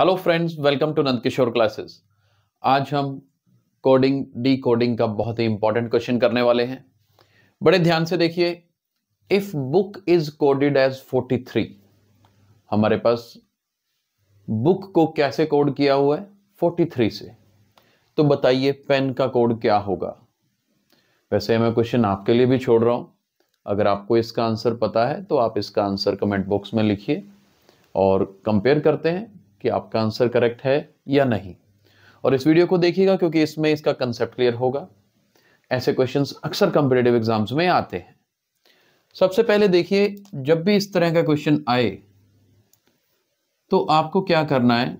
hello friends welcome to Nand Kishore classes आज हम coding D coding का बहुत ही इंपॉर्टेंट क्वेश्चन करने वाले हैं बड़े ध्यान से देखिए if book is coded as 43 हमारे पास बुक को कैसे कोड किया हुआ है 43 से तो बताइए पेन का कोड क्या होगा वैसे मैं क्वेश्चन आपके लिए भी छोड़ रहा हूं अगर आपको इसका आंसर पता है तो आप इसका आंसर कमेंट बॉक्स में लिखिए और कंपेयर करते हैं कि आपका आंसर करेक्ट है या नहीं और इस वीडियो को देखिएगा क्योंकि इसमें इसका कंसेप्ट क्लियर होगा ऐसे क्वेश्चंस अक्सर कंपिटेटिव एग्जाम्स में आते हैं सबसे पहले देखिए जब भी इस तरह का क्वेश्चन आए तो आपको क्या करना है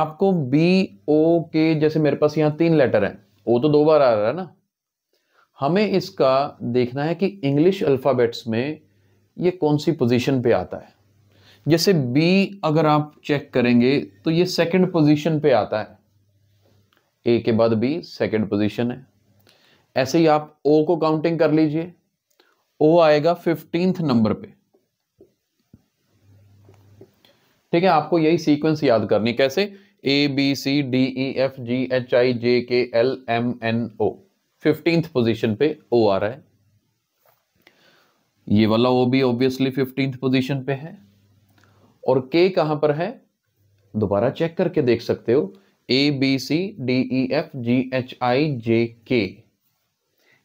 आपको बी ओ के जैसे मेरे पास यहां तीन लेटर हैं ओ तो दो बार आ रहा है ना हमें इसका देखना है कि इंग्लिश अल्फ़ाबेट्स में ये कौन सी पोजीशन पे आता है जैसे बी अगर आप चेक करेंगे तो ये सेकंड पोजीशन पे आता है ए के बाद बी सेकंड पोजीशन है ऐसे ही आप ओ को काउंटिंग कर लीजिए ओ आएगा फिफ्टींथ नंबर पे ठीक है आपको यही सीक्वेंस याद करनी कैसे A B C D E F G H I J K L M N O fifteenth position पे ओ आ रहा है ये वाला ओ भी ऑब्वियसली फिफ्टींथ पोजीशन पे है और के कहां पर है दोबारा चेक करके देख सकते हो A B C D E F G H I J K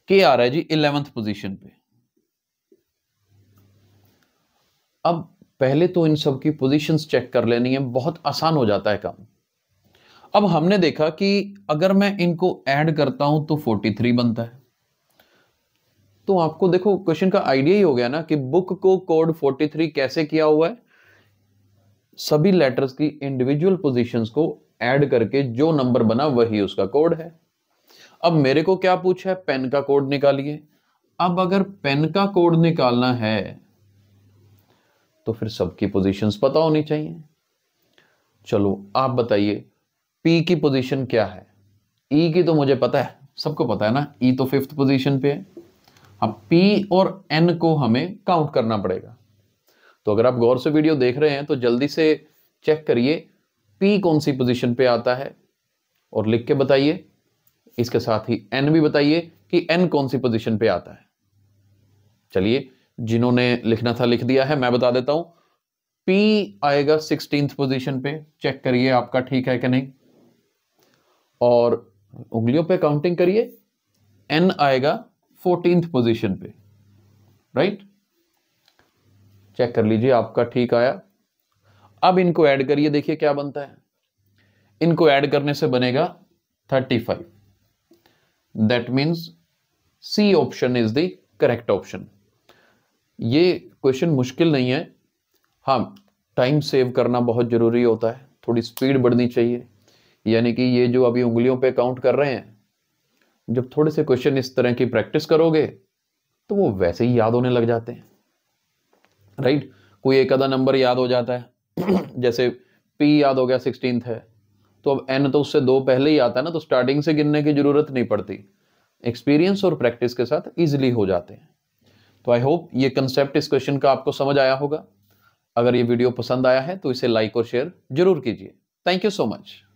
K आ रहा है जी इलेवेंथ पोजीशन पे अब पहले तो इन सब की पोजीशंस चेक कर लेनी है बहुत आसान हो जाता है काम अब हमने देखा कि अगर मैं इनको ऐड करता हूं तो 43 बनता है तो आपको देखो क्वेश्चन का आइडिया ही हो गया ना कि बुक को कोड 43 कैसे किया हुआ है सभी लेटर्स की इंडिविजुअल पोजीशंस को ऐड करके जो नंबर बना वही उसका कोड है अब मेरे को क्या पूछा है पेन का कोड निकालिए अब अगर पेन का कोड निकालना है तो फिर सबकी पोजीशंस पता होनी चाहिए चलो आप बताइए पी की पोजीशन क्या है ई e की तो मुझे पता है सबको पता है ना ई e तो फिफ्थ पोजिशन पे है अब पी और एन को हमें काउंट करना पड़ेगा तो अगर आप गौर से वीडियो देख रहे हैं तो जल्दी से चेक करिए पी कौन सी पोजिशन पे आता है और लिख के बताइए इसके साथ ही एन भी बताइए कि एन कौन सी पोजिशन पे आता है चलिए जिन्होंने लिखना था लिख दिया है मैं बता देता हूं पी आएगा सिक्सटीन पोजीशन पे चेक करिए आपका ठीक है कि नहीं और उंगलियों पे काउंटिंग करिए एन आएगा फोर्टीन पोजीशन पे राइट चेक कर लीजिए आपका ठीक आया अब इनको ऐड करिए देखिए क्या बनता है इनको ऐड करने से बनेगा 35 five that means C option is the correct option ये क्वेश्चन मुश्किल नहीं है हाँ टाइम सेव करना बहुत ज़रूरी होता है थोड़ी स्पीड बढ़नी चाहिए यानी कि ये जो अभी उंगलियों पे काउंट कर रहे हैं जब थोड़े से क्वेश्चन इस तरह की प्रैक्टिस करोगे तो वो वैसे ही याद होने लग जाते हैं राइट कोई एक आधा नंबर याद हो जाता है जैसे पी याद हो गया सिक्सटीन है तो अब एन तो उससे दो पहले ही आता है ना तो स्टार्टिंग से गिनने की जरूरत नहीं पड़ती एक्सपीरियंस और प्रैक्टिस के साथ ईजिली हो जाते हैं तो आई होप ये कंसेप्ट इस क्वेश्चन का आपको समझ आया होगा अगर ये वीडियो पसंद आया है तो इसे लाइक और शेयर जरूर कीजिए थैंक यू सो मच